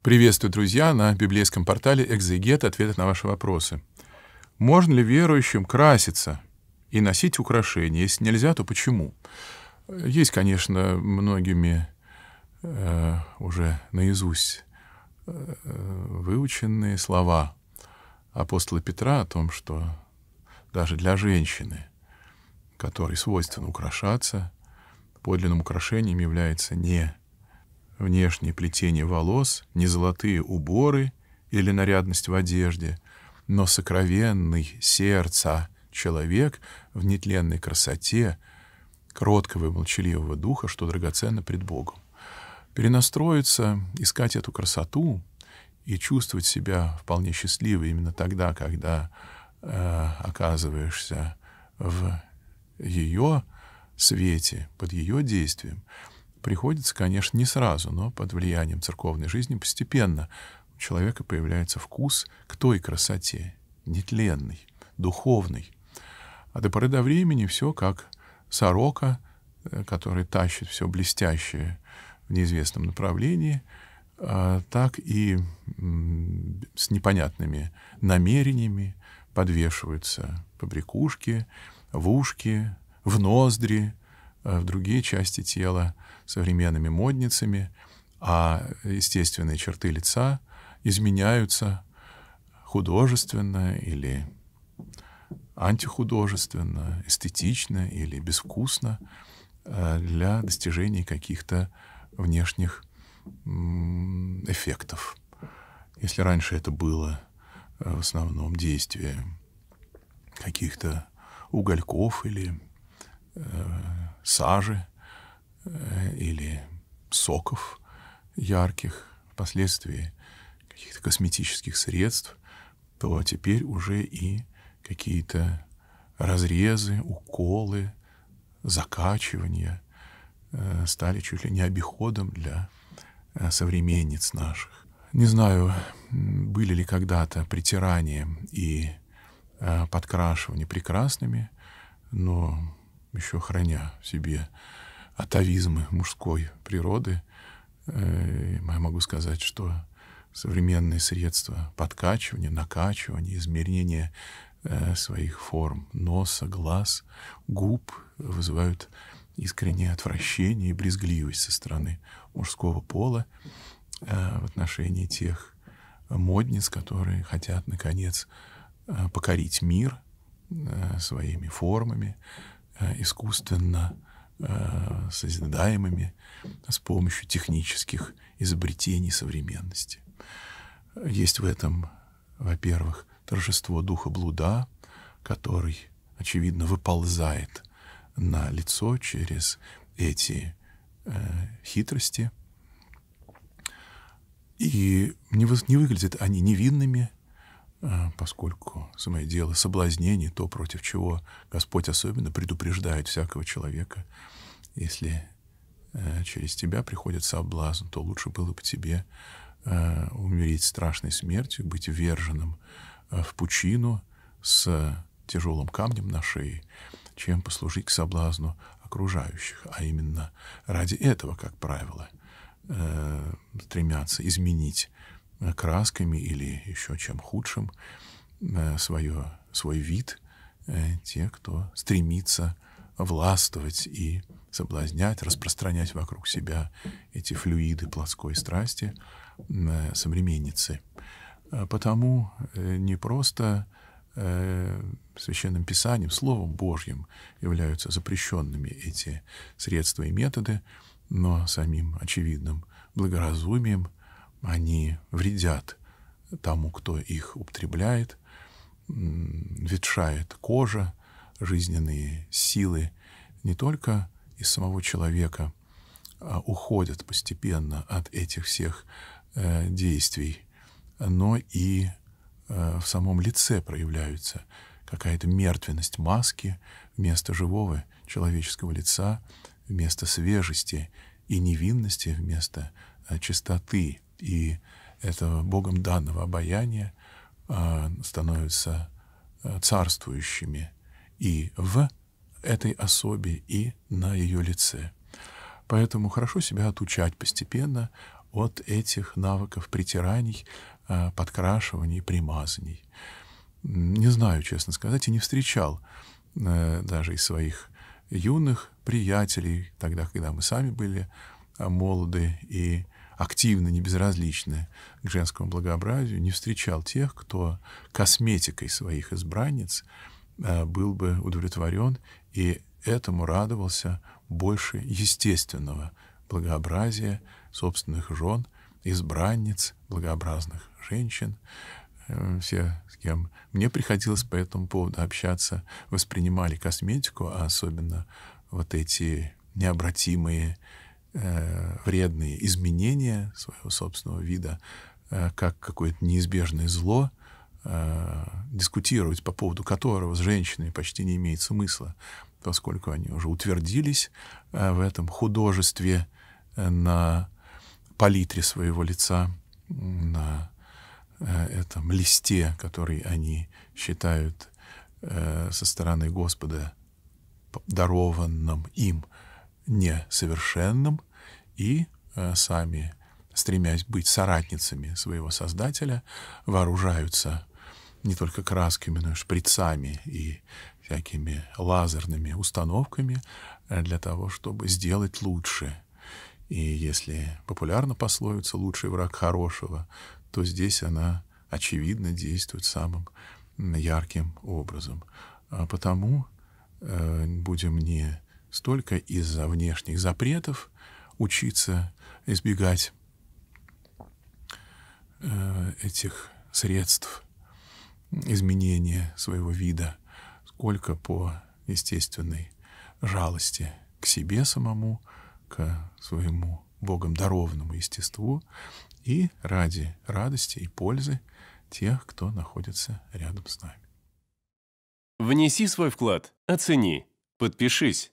Приветствую, друзья, на библейском портале «Экзегет. Ответы на ваши вопросы». Можно ли верующим краситься и носить украшения? Если нельзя, то почему? Есть, конечно, многими э, уже наизусть э, выученные слова апостола Петра о том, что даже для женщины, которой свойственно украшаться, подлинным украшением является не внешнее плетение волос, не золотые уборы или нарядность в одежде, но сокровенный сердца человек в нетленной красоте, кроткого и молчаливого духа, что драгоценно пред Богом. Перенастроиться, искать эту красоту и чувствовать себя вполне счастливой именно тогда, когда э, оказываешься в ее свете, под ее действием — приходится, конечно, не сразу, но под влиянием церковной жизни постепенно у человека появляется вкус к той красоте, нетленной, духовной. А до поры до времени все как сорока, э, который тащит все блестящее в неизвестном направлении, а, так и с непонятными намерениями подвешиваются побрякушки, в ушки, в ноздри, Э, в другие части тела современными модницами, а естественные черты лица изменяются художественно или антихудожественно, эстетично или безвкусно э, для достижения каких-то внешних эффектов. Если раньше это было э, в основном действие каких-то угольков или сажи э, или соков ярких, впоследствии каких-то косметических средств, то теперь уже и какие-то разрезы, уколы, закачивания э, стали чуть ли не обиходом для э, современниц наших. Не знаю, были ли когда-то притирания и подкрашивания прекрасными, но еще храня в себе атовизмы мужской природы, э, я могу сказать, что современные средства подкачивания, накачивания, измерения э, своих форм носа, глаз, губ вызывают искреннее отвращение и брезгливость со стороны мужского пола э, в отношении тех модниц, которые хотят, наконец, покорить мир своими формами, Э, искусственно э, созидаемыми с помощью технических изобретений современности. Есть в этом, во-первых, торжество духа блуда, который, очевидно, выползает на лицо через эти э, хитрости. И не, не выглядят они невинными, а, поскольку самое дело соблазнение то, против чего Господь особенно предупреждает всякого человека. Если э, через тебя приходит соблазн, то лучше было бы тебе э, умереть страшной смертью, быть верженным э, в пучину с тяжелым камнем на шее, чем послужить к соблазну окружающих. А именно ради этого, как правило, стремятся изменить Э, красками или еще чем худшим э, свое, свой вид э, те, кто стремится властвовать и соблазнять, распространять вокруг себя эти флюиды плоской страсти современницы. Потому не просто Священным Писанием, Словом Божьим являются запрещенными эти средства и методы, но самим очевидным благоразумием они вредят тому, кто их употребляет, ветшает кожа, жизненные силы не только из самого человека а уходят постепенно от этих всех э, действий, но и э, в самом лице проявляются какая-то мертвенность маски вместо живого человеческого лица, вместо свежести и невинности, вместо э, чистоты и этого Богом данного обаяния а, становятся а, царствующими и в этой особе, и на ее лице. Поэтому хорошо себя отучать постепенно от этих навыков притираний, а, подкрашиваний, примазаний. Не знаю, честно сказать, и не встречал э, даже из своих юных приятелей, тогда, когда мы сами были молоды и активно не безразличны к женскому благообразию, не встречал тех, кто косметикой своих избранниц э, был бы удовлетворен и этому радовался больше естественного благообразия собственных жен, избранниц, благообразных женщин, э, все, с кем мне приходилось по этому поводу общаться, воспринимали косметику, а особенно вот эти необратимые э, вредные изменения своего собственного вида э, как какое-то неизбежное зло, э, дискутировать по поводу которого с женщинами почти не имеет смысла, поскольку они уже утвердились э, в этом художестве э, на палитре своего лица, на э, этом листе, который они считают э, со стороны Господа дарованным им – несовершенным и э, сами, стремясь быть соратницами своего Создателя, вооружаются не только красками, но и шприцами и всякими лазерными установками э, для того, чтобы сделать лучше. И если популярна пословица «лучший враг хорошего», то здесь она, очевидно, действует самым ярким образом. А потому э, будем не столько из-за внешних запретов учиться избегать э, этих средств изменения своего вида, сколько по естественной жалости к себе самому, к своему Богом дарованному естеству и ради радости и пользы тех, кто находится рядом с нами. Внеси свой вклад, оцени, подпишись